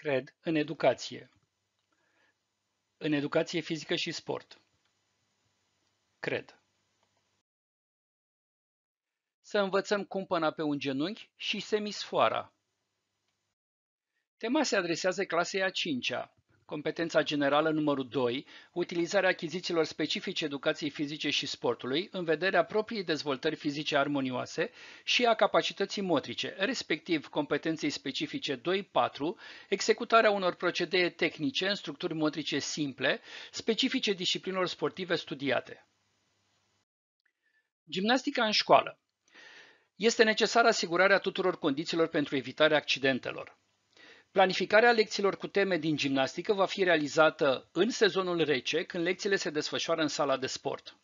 cred, în educație. În educație fizică și sport. Cred. Să învățăm cumpăna pe un genunchi și semisfoara. Tema se adresează clasei a 5-a, Competența generală numărul 2, utilizarea achizițiilor specifice educației fizice și sportului în vederea propriei dezvoltări fizice armonioase și a capacității motrice, respectiv competenței specifice 2-4, executarea unor procedee tehnice în structuri motrice simple, specifice disciplinelor sportive studiate. Gimnastica în școală este necesară asigurarea tuturor condițiilor pentru evitarea accidentelor. Planificarea lecțiilor cu teme din gimnastică va fi realizată în sezonul rece, când lecțiile se desfășoară în sala de sport.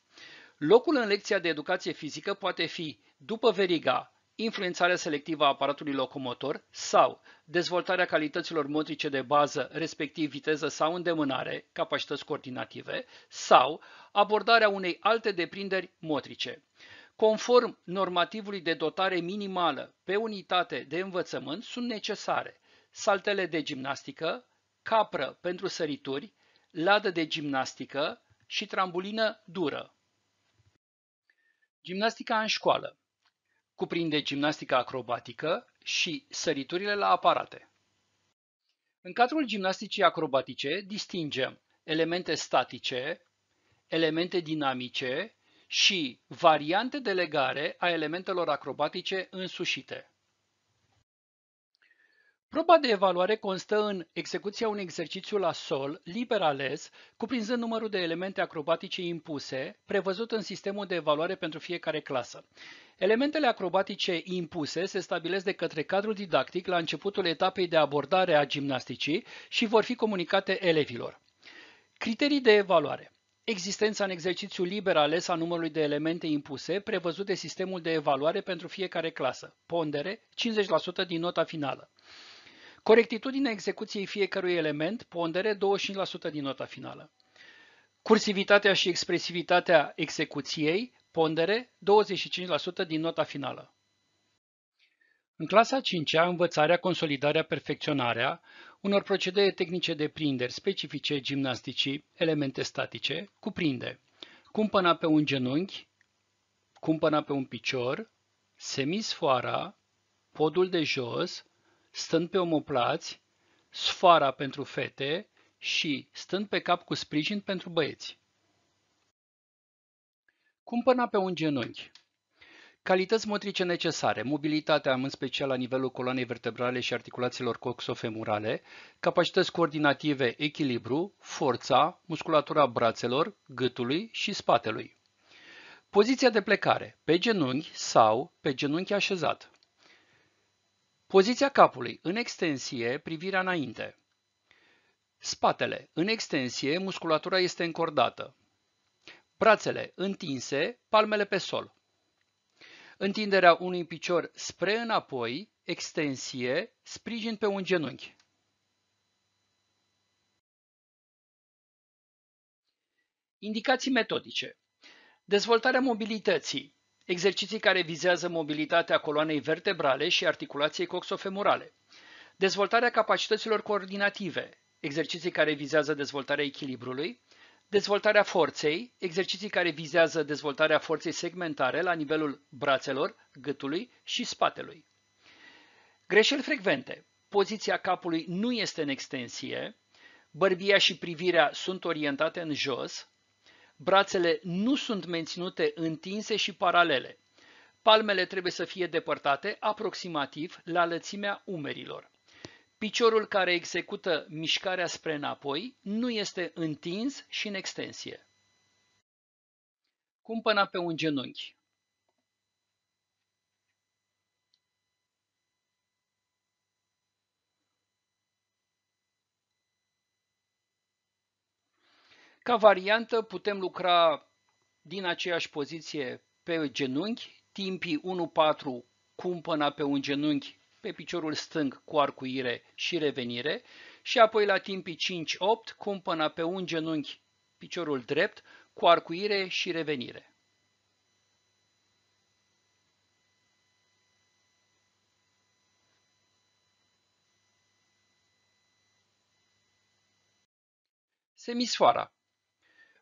Locul în lecția de educație fizică poate fi după veriga influențarea selectivă a aparatului locomotor sau dezvoltarea calităților motrice de bază, respectiv viteză sau îndemânare, capacități coordinative, sau abordarea unei alte deprinderi motrice. Conform normativului de dotare minimală pe unitate de învățământ, sunt necesare saltele de gimnastică, capră pentru sărituri, ladă de gimnastică și trambulină dură. Gimnastica în școală cuprinde gimnastica acrobatică și săriturile la aparate. În cadrul gimnasticii acrobatice distingem elemente statice, elemente dinamice și variante de legare a elementelor acrobatice însușite. Proba de evaluare constă în execuția unui exercițiu la sol, liber ales, cuprinzând numărul de elemente acrobatice impuse, prevăzut în sistemul de evaluare pentru fiecare clasă. Elementele acrobatice impuse se stabilesc de către cadrul didactic la începutul etapei de abordare a gimnasticii și vor fi comunicate elevilor. Criterii de evaluare Existența în exercițiu liber ales a numărului de elemente impuse, prevăzut de sistemul de evaluare pentru fiecare clasă, pondere 50% din nota finală. Corectitudinea execuției fiecărui element, pondere 25% din nota finală. Cursivitatea și expresivitatea execuției, pondere 25% din nota finală. În clasa 5-a, învățarea, consolidarea, perfecționarea unor procedee tehnice de prinderi specifice gimnasticii, elemente statice, cuprinde cumpăna pe un genunchi, cumpăna pe un picior, semisfoara, podul de jos, stând pe omoplați, sfoara pentru fete și stând pe cap cu sprijin pentru băieți. Cumpăna pe un genunchi. Calități motrice necesare, mobilitatea, în special la nivelul coloanei vertebrale și articulațiilor coxofemurale, capacități coordinative, echilibru, forța, musculatura brațelor, gâtului și spatelui. Poziția de plecare, pe genunchi sau pe genunchi așezat. Poziția capului, în extensie, privirea înainte. Spatele, în extensie, musculatura este încordată. Brațele, întinse, palmele pe sol. Întinderea unui picior spre înapoi, extensie, sprijin pe un genunchi. Indicații metodice. Dezvoltarea mobilității, exerciții care vizează mobilitatea coloanei vertebrale și articulației coxofemurale, dezvoltarea capacităților coordinative, exerciții care vizează dezvoltarea echilibrului, dezvoltarea forței, exerciții care vizează dezvoltarea forței segmentare la nivelul brațelor, gâtului și spatelui. Greșeli frecvente. Poziția capului nu este în extensie, bărbia și privirea sunt orientate în jos, Brațele nu sunt menținute întinse și paralele. Palmele trebuie să fie depărtate aproximativ la lățimea umerilor. Piciorul care execută mișcarea spre înapoi nu este întins și în extensie. Cumpăna pe un genunchi. Ca variantă putem lucra din aceeași poziție pe genunchi, timpii 1-4 cumpăna pe un genunchi pe piciorul stâng cu arcuire și revenire și apoi la timpii 5-8 cumpăna pe un genunchi piciorul drept cu arcuire și revenire. Semisfoara.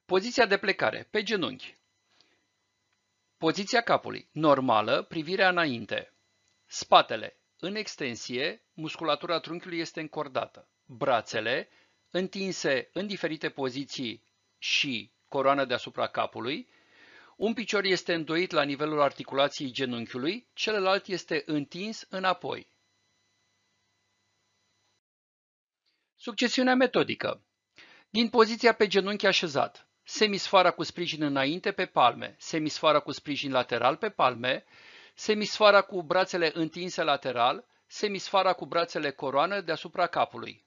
Poziția de plecare, pe genunchi. Poziția capului, normală, privirea înainte. Spatele, în extensie, musculatura trunchiului este încordată. Brațele, întinse în diferite poziții și coroană deasupra capului. Un picior este îndoit la nivelul articulației genunchiului, celălalt este întins înapoi. Succesiunea metodică. Din poziția pe genunchi așezat, semisfoara cu sprijin înainte pe palme, semisfoara cu sprijin lateral pe palme, semisfoara cu brațele întinse lateral, semisfoara cu brațele coroană deasupra capului.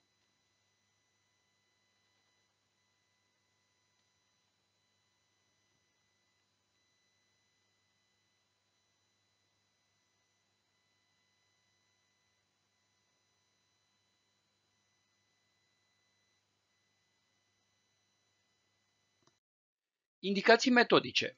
Indicații metodice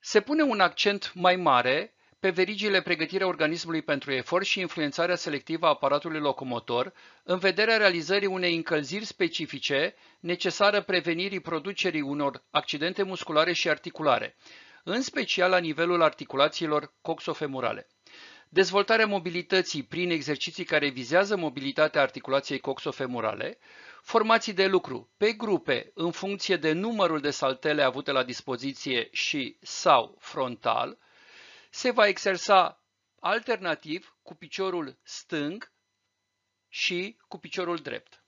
Se pune un accent mai mare pe verigile pregătirea organismului pentru efort și influențarea selectivă a aparatului locomotor în vederea realizării unei încălziri specifice necesară prevenirii producerii unor accidente musculare și articulare, în special la nivelul articulațiilor coxofemurale. Dezvoltarea mobilității prin exerciții care vizează mobilitatea articulației coxofemurale, Formații de lucru pe grupe în funcție de numărul de saltele avute la dispoziție și sau frontal se va exersa alternativ cu piciorul stâng și cu piciorul drept.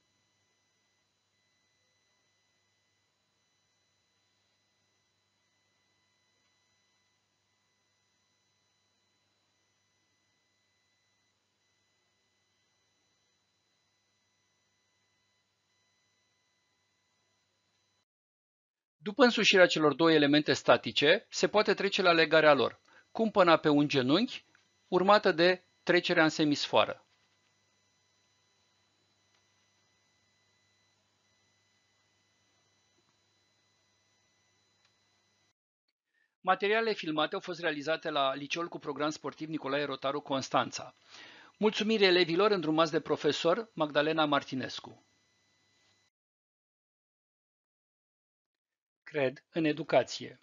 După însușirea celor două elemente statice, se poate trece la legarea lor, cumpăna pe un genunchi, urmată de trecerea în semisfoară. Materialele filmate au fost realizate la Liceul cu program sportiv Nicolae Rotaru Constanța. Mulțumire elevilor îndrumați de profesor Magdalena Martinescu. cred, în educație.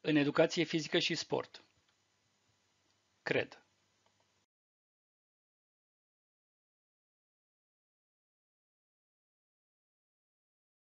În educație fizică și sport. Cred.